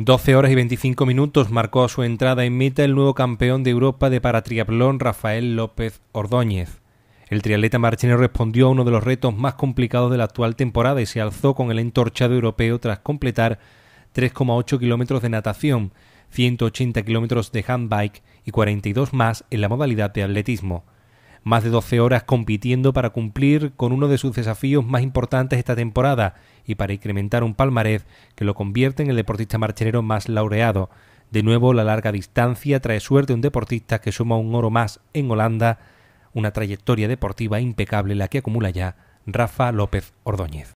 12 horas y 25 minutos marcó su entrada en meta el nuevo campeón de Europa de paratriatlón Rafael López Ordóñez. El triatleta marchenero respondió a uno de los retos más complicados de la actual temporada y se alzó con el entorchado europeo tras completar 3,8 kilómetros de natación, 180 kilómetros de handbike y 42 más en la modalidad de atletismo. Más de 12 horas compitiendo para cumplir con uno de sus desafíos más importantes esta temporada, y para incrementar un palmarés que lo convierte en el deportista marchenero más laureado. De nuevo, la larga distancia trae suerte a un deportista que suma un oro más en Holanda, una trayectoria deportiva impecable la que acumula ya Rafa López Ordóñez.